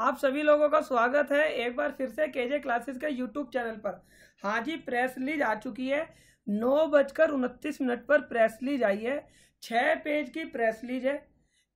आप सभी लोगों का स्वागत है एक बार फिर से केजे क्लासेस के यूट्यूब चैनल पर हाँ जी प्रेस लीज आ चुकी है नौ बजकर उनतीस मिनट पर प्रेस लीज आई है छः पेज की प्रेस लीज है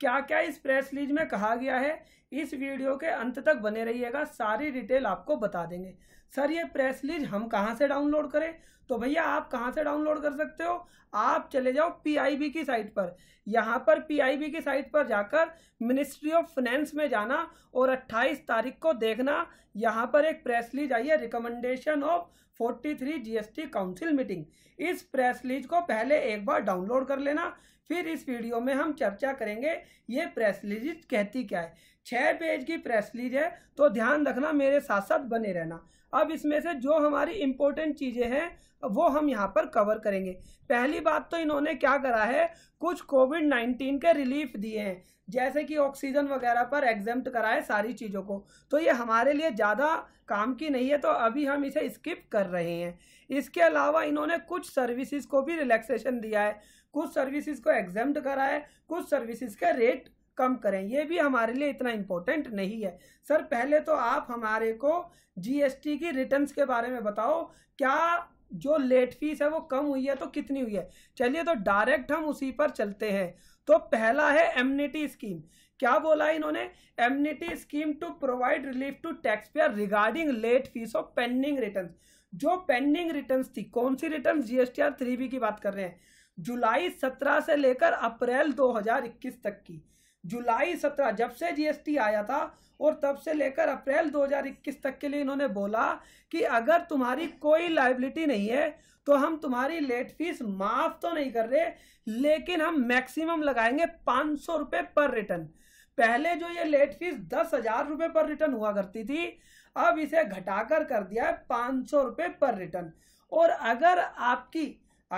क्या क्या इस प्रेस लीज में कहा गया है इस वीडियो के अंत तक बने रहिएगा सारी डिटेल आपको बता देंगे सर ये प्रेस रिलीज हम कहाँ से डाउनलोड करें तो भैया आप कहाँ से डाउनलोड कर सकते हो आप चले जाओ पीआईबी की साइट पर यहाँ पर पीआईबी की साइट पर जाकर मिनिस्ट्री ऑफ फाइनेंस में जाना और 28 तारीख को देखना यहाँ पर एक प्रेस लीज आई है recommendation of 43 GST council meeting इस प्रेस लीज को पहले एक बार डाउनलोड कर लेना फिर इस वीडियो में हम चर्चा करेंगे ये प्रेस लीज कहती क्या है छः पेज की प्रेस लीज है तो ध्यान रखना मेरे साथ साथ बने रहना अब इसमें से जो हमारी इम्पोर्टेंट चीज़ें हैं वो हम यहाँ पर कवर करेंगे पहली बात तो इन्होंने क्या करा है कुछ कोविड नाइन्टीन के रिलीफ दिए हैं जैसे कि ऑक्सीजन वगैरह पर एग्जेम्प्ट कराए सारी चीज़ों को तो ये हमारे लिए ज़्यादा काम की नहीं है तो अभी हम इसे स्किप कर रहे हैं इसके अलावा इन्होंने कुछ सर्विसेज को भी रिलैक्सेशन दिया है कुछ सर्विसेज को एग्जेम्प्ट कराए कुछ सर्विसेज के रेट कम करें ये भी हमारे लिए इतना इम्पोर्टेंट नहीं है सर पहले तो आप हमारे को जीएसटी की रिटर्न्स के बारे में बताओ क्या जो लेट फीस है वो कम हुई है तो कितनी हुई है चलिए तो डायरेक्ट हम उसी पर चलते हैं तो पहला है एमनिटी स्कीम क्या बोला इन्होंने amnesty scheme to provide relief to taxpayer regarding late fee of pending return जो पेंडिंग रिटर्न थी कौन सी रिटर्न जीएसटीआर थ्री बी की बात कर रहे हैं जुलाई सत्रह से लेकर अप्रैल 2021 तक की जुलाई सत्रह जब से जीएसटी आया था और तब से लेकर अप्रैल 2021 तक के लिए इन्होंने बोला कि अगर तुम्हारी कोई लाइबिलिटी नहीं है तो हम तुम्हारी लेट फीस माफ तो नहीं कर रहे लेकिन हम मैक्सिमम लगाएंगे पाँच सौ रुपये पर रिटर्न पहले जो ये लेट फीस दस हजार रुपये पर रिटर्न हुआ करती थी अब इसे घटाकर कर दिया है पाँच सौ रुपये पर रिटर्न और अगर आपकी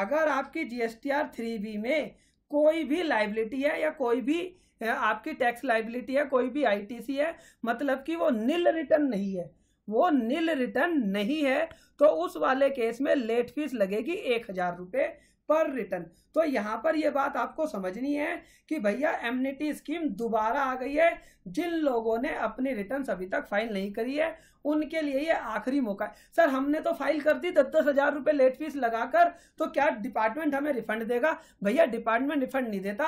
अगर आपकी G S T R three B में कोई भी लाइबिलिटी है या कोई भी आपकी टैक्स लाइबिलिटी है कोई भी आईटीसी है मतलब कि वो नील रिटर्न नहीं है वो नील रिटर्न नहीं है तो उस वाले केस में लेट फीस लगेगी एक हजार रुपये पर रिटर्न तो यहाँ पर यह बात आपको समझनी है कि भैया एमनिटी स्कीम दोबारा आ गई है जिन लोगों ने अपनी रिटर्न अभी तक फाइल नहीं करी है उनके लिए ये आखिरी मौका है सर हमने तो फाइल कर दी दस दस हज़ार रुपये लेट फीस लगाकर तो क्या डिपार्टमेंट हमें रिफंड देगा भैया डिपार्टमेंट रिफंड नहीं देता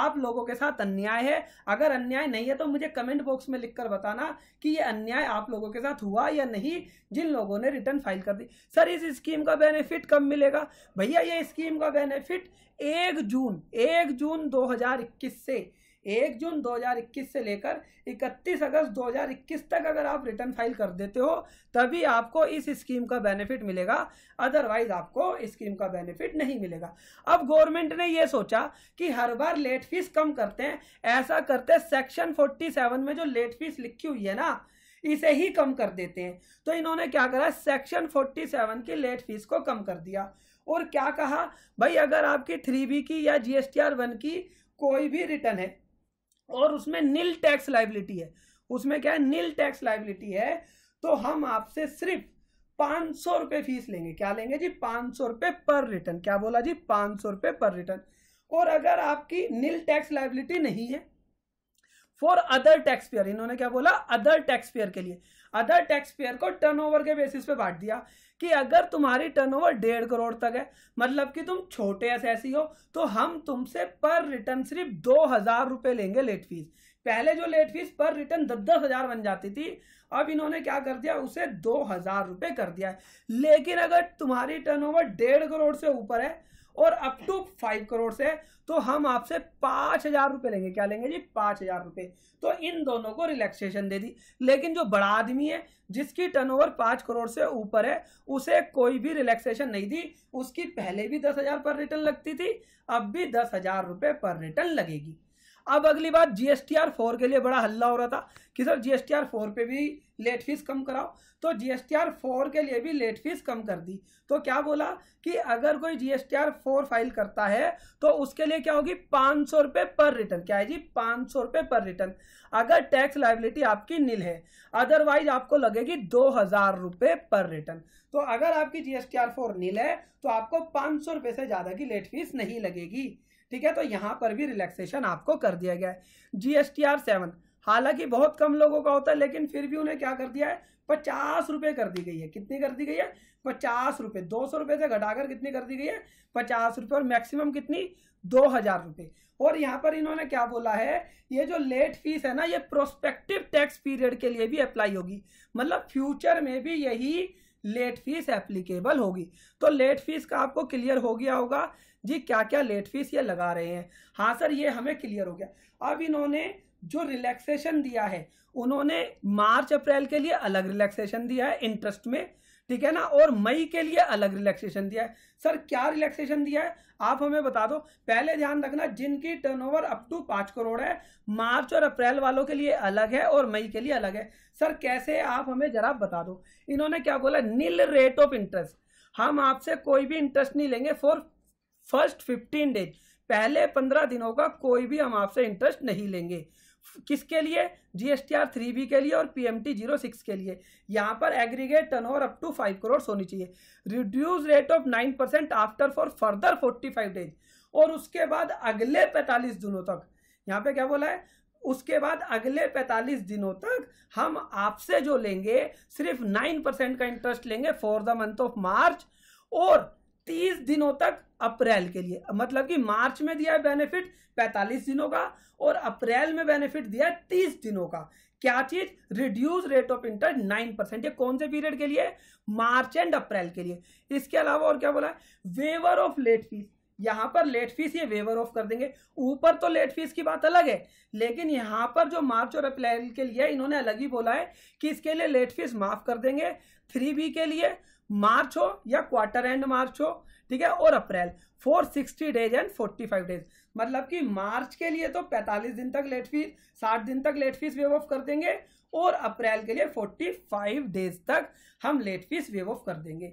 आप लोगों के साथ अन्याय है अगर अन्याय नहीं है तो मुझे कमेंट बॉक्स में लिखकर बताना कि ये अन्याय आप लोगों के साथ हुआ या नहीं जिन लोगों ने रिटर्न फाइल कर दी सर इस स्कीम का बेनिफिट कब मिलेगा भैया ये स्कीम का बेनिफिट एक जून एक जून दो से एक जून 2021 से लेकर 31 अगस्त 2021 तक अगर आप रिटर्न फाइल कर देते हो तभी आपको इस स्कीम का बेनिफिट मिलेगा अदरवाइज आपको स्कीम का बेनिफिट नहीं मिलेगा अब गवर्नमेंट ने यह सोचा कि हर बार लेट फीस कम करते हैं ऐसा करते सेक्शन 47 में जो लेट फीस लिखी हुई है ना इसे ही कम कर देते हैं तो इन्होंने क्या करा सेक्शन 47 की लेट फीस को कम कर दिया और क्या कहा भाई अगर आपकी थ्री बी की या G S T R one की कोई भी रिटर्न है और उसमें नील टैक्स लाइबिलिटी है उसमें क्या है नील टैक्स लाइबिलिटी है तो हम आपसे सिर्फ पाँच सौ रुपये फीस लेंगे क्या लेंगे जी पाँच सौ रुपये पर रिटर्न क्या बोला जी पाँच सौ रुपये पर रिटर्न और अगर आपकी नील टैक्स लाइबिलिटी नहीं है फॉर अदर टैक्स पेयर इन्होंने क्या बोला अदर टैक्स पेयर के लिए अदर टैक्स पेयर को टर्नओवर के बेसिस पे बांट दिया कि अगर तुम्हारी टर्नओवर डेढ़ करोड़ तक है मतलब कि तुम छोटे ऐसी हो तो हम तुमसे पर रिटर्न सिर्फ दो हजार रुपए लेंगे लेट फीस पहले जो लेट फीस पर रिटर्न दस दस हजार बन जाती थी अब इन्होंने क्या कर दिया उसे दो हजार रुपए कर दिया लेकिन अगर तुम्हारी टर्नओवर डेढ़ करोड़ से ऊपर है और अप टू फाइव करोड़ से तो हम आपसे पाँच हजार रुपये लेंगे क्या लेंगे जी पाँच हजार रुपये तो इन दोनों को रिलैक्सेशन दे दी लेकिन जो बड़ा आदमी है जिसकी टर्नओवर पाँच करोड़ से ऊपर है उसे कोई भी रिलैक्सेशन नहीं दी उसकी पहले भी दस हजार पर रिटर्न लगती थी अब भी दस हजार रुपये पर रिटर्न लगेगी अब अगली बात जीएसटीआर फोर के लिए बड़ा हल्ला हो रहा था कि सर जीएसटीआर फोर पे भी लेट फीस कम कराओ तो जीएसटी आर फोर के लिए भी लेट फीस कम कर दी तो क्या बोला कि अगर कोई आर फोर फाइल करता है तो उसके लिए क्या होगी पाँच सौ रुपये पर रिटर्न क्या है जी पाँच सौ रुपये पर रिटर्न अगर टैक्स लाइबिलिटी आपकी नील है अदरवाइज आपको लगेगी दो हजार रुपये पर रिटर्न तो अगर आपकी जीएसटी आर फोर नील है तो आपको पाँच सौ रुपये से ज़्यादा की लेट फीस नहीं लगेगी ठीक है तो यहाँ पर भी रिलैक्सेशन आपको कर दिया गया है G S T R seven हालांकि बहुत कम लोगों का होता है लेकिन फिर भी उन्हें क्या कर दिया है पचास रुपये कर दी गई है कितनी कर दी गई है पचास रुपये दो सौ रुपये से घटाकर कितनी कर दी गई है पचास रुपये और मैक्सिमम कितनी दो हज़ार रुपये और यहाँ पर इन्होंने क्या बोला है ये जो लेट फीस है ना ये प्रोस्पेक्टिव टैक्स पीरियड के लिए भी अप्लाई होगी मतलब फ्यूचर में भी यही लेट फीस एप्लीकेबल होगी तो लेट फीस का आपको क्लियर हो गया होगा जी क्या क्या लेट फीस ये लगा रहे हैं हाँ सर ये हमें क्लियर हो गया अब इन्होंने जो रिलैक्सेशन दिया है उन्होंने मार्च अप्रैल के लिए अलग रिलैक्सेशन दिया है इंटरेस्ट में ठीक है ना और मई के लिए अलग रिलैक्सेशन दिया है सर क्या रिलैक्सेशन दिया है आप हमें बता दो पहले ध्यान रखना जिनकी टर्नओवर अप टू पाँच करोड़ है मार्च और अप्रैल वालों के लिए अलग है और मई के लिए अलग है सर कैसे आप हमें जरा बता दो इन्होंने क्या बोला नील रेट ऑफ इंटरेस्ट हम आपसे कोई भी इंटरेस्ट नहीं लेंगे फॉर फर्स्ट फिफ्टीन डेज पहले पंद्रह दिनों का कोई भी हम आपसे इंटरेस्ट नहीं लेंगे किसके लिए जी आर थ्री बी के लिए और पी टी जीरो सिक्स के लिए यहाँ पर aggregate turnover up to five crore होनी चाहिए reduce rate of nine percent after for further forty five days और उसके बाद अगले पैंतालीस दिनों तक यहाँ पे क्या बोला है उसके बाद अगले 45 दिनों तक हम आपसे जो लेंगे सिर्फ 9 परसेंट का इंटरेस्ट लेंगे for the month of March और तीस दिनों तक अप्रैल के लिए मतलब कि मार्च में दिया है बेनिफिट पैंतालीस दिनों का और अप्रैल में बेनिफिट दिया है तीस दिनों का क्या चीज reduce rate of interest nine percent ये कौन से पीरियड के लिए मार्च एंड अप्रैल के लिए इसके अलावा और क्या बोला है वेवर ऑफ लेट फीस यहां पर लेट फीस ये वेवर ऑफ कर देंगे ऊपर तो लेट फीस की बात अलग है लेकिन यहां पर जो मार्च और अप्रैल के लिए इन्होंने अलग ही बोला है कि इसके लिए लेट फीस माफ कर देंगे थ्री बी के लिए मार्च हो या क्वार्टर एंड मार्च हो ठीक है और अप्रैल 460 डेज एंड 45 डेज मतलब कि मार्च के लिए तो 45 दिन तक लेट फीस 60 दिन तक लेट फीस वेव ऑफ कर देंगे और अप्रैल के लिए 45 डेज तक हम लेट फीस वेव ऑफ कर देंगे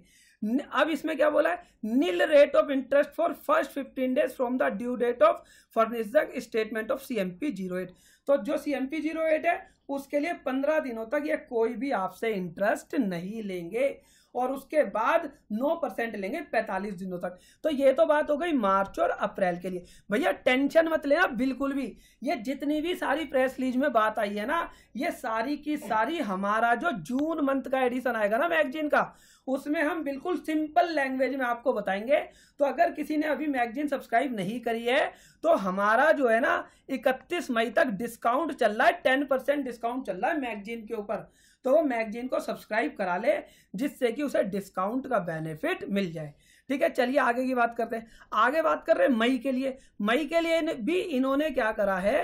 अब इसमें क्या बोला है nil rate of interest for first fifteen days from the due date of furnish the statement of C M P zero eight तो जो C M P zero eight है उसके लिए पंद्रह दिनों तक ये कोई भी आपसे इंटरेस्ट नहीं लेंगे और उसके बाद नौ परसेंट लेंगे पैंतालीस दिनों तक तो ये तो बात हो गई मार्च और अप्रैल के लिए भैया टेंशन मत लेना बिल्कुल भी ये जितनी भी सारी प्रेस लीज में बात आई है ना ये सारी की सारी हमारा जो जून मंथ का एडिशन आएगा ना मैगजीन का उसमें हम बिल्कुल सिंपल लैंग्वेज में आपको बताएंगे तो अगर किसी ने अभी मैगजीन सब्सक्राइब नहीं करी है तो हमारा जो है ना 31 मई तक डिस्काउंट चल रहा है 10 परसेंट डिस्काउंट चल रहा है मैगजीन के ऊपर तो वो मैगजीन को सब्सक्राइब करा ले जिससे कि उसे डिस्काउंट का बेनिफिट मिल जाए ठीक है चलिए आगे की बात करते हैं आगे बात कर रहे हैं मई के लिए मई के लिए भी इन्होंने क्या करा है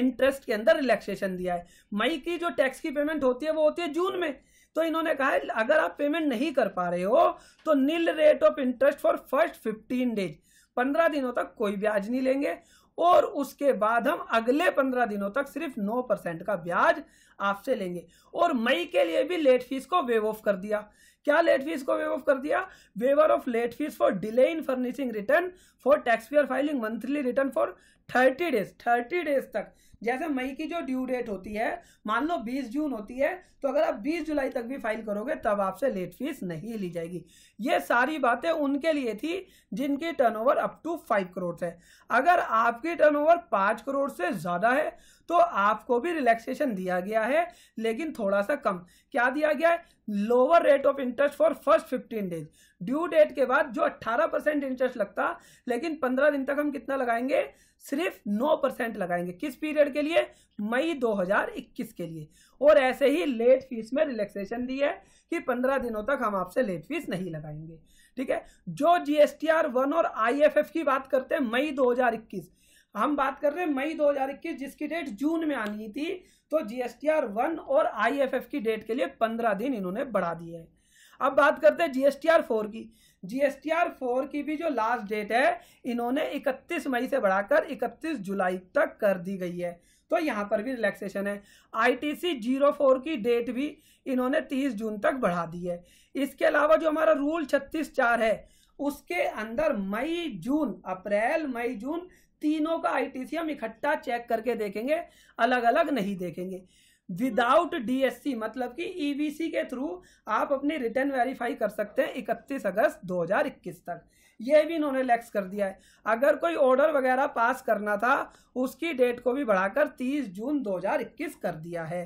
इंटरेस्ट के अंदर रिलैक्सेशन दिया है मई की जो टैक्स की पेमेंट होती है वो होती है जून में तो इन्होंने कहा है अगर आप पेमेंट नहीं कर पा रहे हो तो nil rate of interest for first fifteen days पंद्रह दिनों तक कोई ब्याज नहीं लेंगे और उसके बाद हम अगले पंद्रह दिनों तक सिर्फ नौ परसेंट का ब्याज आपसे लेंगे और मई के लिए भी लेट फीस को वेव ऑफ कर दिया क्या लेट फीस को वेव ऑफ कर दिया waiver of late fees for delay in furnishing return for tax payer filing monthly return for thirty days thirty days तक जैसे मई की जो ड्यू डेट होती है मान लो बीस जून होती है तो अगर आप बीस जुलाई तक भी फाइल करोगे तब आपसे लेट फीस नहीं ली जाएगी ये सारी बातें उनके लिए थी जिनकी turnover up to five crore है अगर आपकी टर्नओवर पाँच करोड़ से ज़्यादा है तो आपको भी रिलैक्सेशन दिया गया है लेकिन थोड़ा सा कम क्या दिया गया है lower rate of interest for first fifteen days due date के बाद जो अट्ठारह परसेंट इंटरेस्ट लगता लेकिन पंद्रह दिन तक हम कितना लगाएंगे सिर्फ नौ परसेंट लगाएंगे किस पीरियड के लिए मई 2021 के लिए और ऐसे ही लेट फीस में रिलैक्सेशन दी है कि पंद्रह दिनों तक हम आपसे लेट फीस नहीं लगाएंगे ठीक है जो जीएसटीआर वन और आईएफएफ की बात करते हैं मई 2021 हम बात कर रहे हैं मई 2021 जिसकी डेट जून में आनी थी तो जी आर वन और एफ की डेट के लिए पंद्रह दिन इन्होंने बढ़ा दिए हैं अब बात करते हैं जीएसटीआर फोर की जीएसटीआर फोर की भी जो लास्ट डेट है इन्होंने 31 मई से बढ़ाकर 31 जुलाई तक कर दी गई है तो यहाँ पर भी रिलैक्सेशन है आईटीसी जीरो फोर की डेट भी इन्होंने 30 जून तक बढ़ा दी है इसके अलावा जो हमारा रूल छत्तीस चार है उसके अंदर मई जून अप्रैल मई जून तीनों का आईटीसी हम इकट्ठा चेक करके देखेंगे अलग अलग नहीं देखेंगे विदाउट डीएससी मतलब कि ईवीसी e के थ्रू आप अपने रिटर्न वेरीफाई कर सकते हैं इकतीस अगस्त 2021 तक यह भी इन्होंने लैक्स कर दिया है अगर कोई ऑर्डर वगैरह पास करना था उसकी डेट को भी बढ़ाकर 30 जून 2021 कर दिया है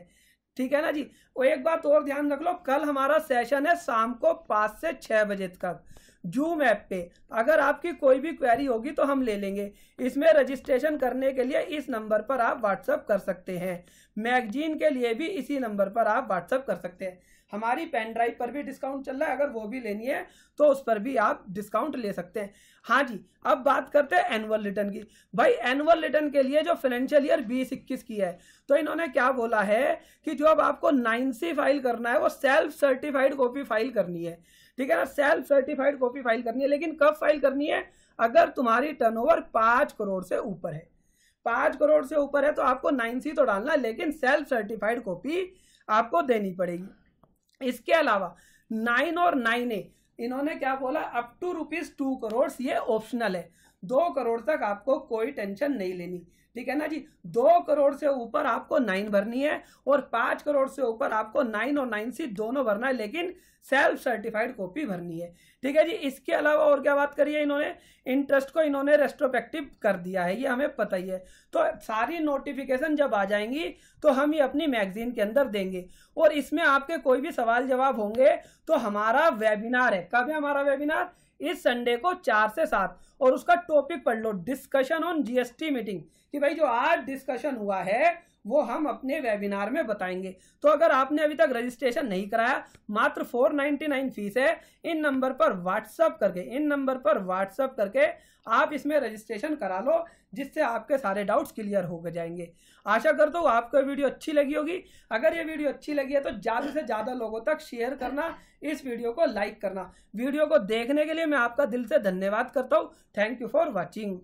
ठीक है ना जी और एक बात और ध्यान रख लो कल हमारा सेशन है शाम को पाँच से छः बजे तक जूम ऐप पे अगर आपकी कोई भी क्वेरी होगी तो हम ले लेंगे इसमें रजिस्ट्रेशन करने के लिए इस नंबर पर आप व्हाट्सअप कर सकते हैं मैगजीन के लिए भी इसी नंबर पर आप व्हाट्सअप कर सकते हैं हमारी पेन ड्राइव पर भी डिस्काउंट चल रहा है अगर वो भी लेनी है तो उस पर भी आप डिस्काउंट ले सकते हैं हाँ जी अब बात करते हैं एनुअल रिटर्न की भाई एनुअल रिटर्न के लिए जो फाइनेंशियल ईयर बीस इक्कीस की है तो इन्होंने क्या बोला है कि जो अब आपको नाइन सी फाइल करना है वो सेल्फ सर्टिफाइड कॉपी फाइल करनी है ठीक है ना सेल्फ सर्टिफाइड कॉपी फाइल करनी है लेकिन कब फाइल करनी है अगर तुम्हारी टर्न ओवर करोड़ से ऊपर है पांच करोड़ से ऊपर है तो आपको नाइन सी तो डालना लेकिन सेल्फ सर्टिफाइड कॉपी आपको देनी पड़ेगी इसके अलावा नाइन और नाइन ए इन्होंने क्या बोला up to rupees two crore ये ऑप्शनल है दो करोड़ तक आपको कोई टेंशन नहीं लेनी ठीक है ना जी दो करोड़ से ऊपर आपको नाइन भरनी है और पांच करोड़ से ऊपर आपको नाइन और नाइन सी दोनों भरना है लेकिन सेल्फ सर्टिफाइड कॉपी भरनी है ठीक है जी इसके अलावा और क्या बात करिए इन्होंने इंटरेस्ट को इन्होंने रेस्ट्रोपेक्टिव कर दिया है ये हमें पता ही है तो सारी नोटिफिकेशन जब आ जाएंगी तो हम ये अपनी मैगजीन के अंदर देंगे और इसमें आपके कोई भी सवाल जवाब होंगे तो हमारा वेबिनार है कब है हमारा वेबिनार इस संडे को चार से सात और उसका टॉपिक पढ़ लो डिस्कशन ऑन जीएसटी मीटिंग कि भाई जो आज डिस्कशन हुआ है वो हम अपने वेबिनार में बताएंगे तो अगर आपने अभी तक रजिस्ट्रेशन नहीं कराया मात्र 499 फीस है इन नंबर पर व्हाट्सअप करके इन नंबर पर व्हाट्सअप करके आप इसमें रजिस्ट्रेशन करा लो जिससे आपके सारे डाउट्स क्लियर हो जाएंगे आशा करता हूँ आपको वीडियो अच्छी लगी होगी अगर ये वीडियो अच्छी लगी है तो ज़्यादा से ज़्यादा लोगों तक शेयर करना इस वीडियो को लाइक करना वीडियो को देखने के लिए मैं आपका दिल से धन्यवाद करता हूँ थैंक यू फॉर वॉचिंग